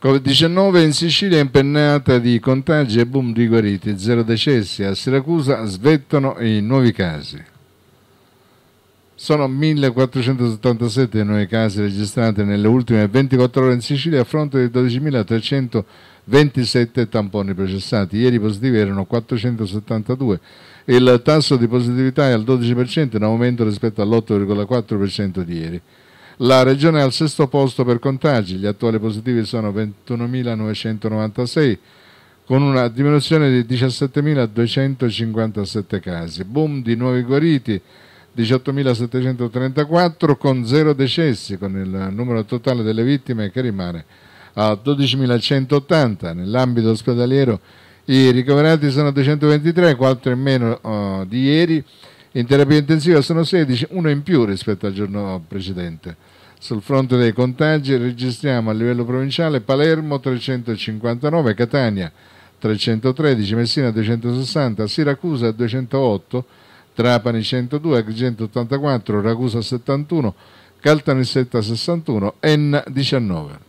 Covid-19 in Sicilia impennata di contagi e boom di guariti, zero decessi. A Siracusa svettano i nuovi casi. Sono 1477 i nuovi casi registrati nelle ultime 24 ore in Sicilia a fronte di 12.327 tamponi processati. Ieri i positivi erano 472. Il tasso di positività è al 12%, in aumento rispetto all'8,4% di ieri. La regione è al sesto posto per contagi, gli attuali positivi sono 21.996 con una diminuzione di 17.257 casi. Boom di nuovi guariti 18.734 con zero decessi, con il numero totale delle vittime che rimane a 12.180. Nell'ambito ospedaliero i ricoverati sono 223, 4 in meno uh, di ieri in terapia intensiva sono 16, uno in più rispetto al giorno precedente. Sul fronte dei contagi registriamo a livello provinciale Palermo 359, Catania 313, Messina 260, Siracusa 208, Trapani 102, Agrigento 84, Ragusa 71, Caltanissetta 61, Enna 19.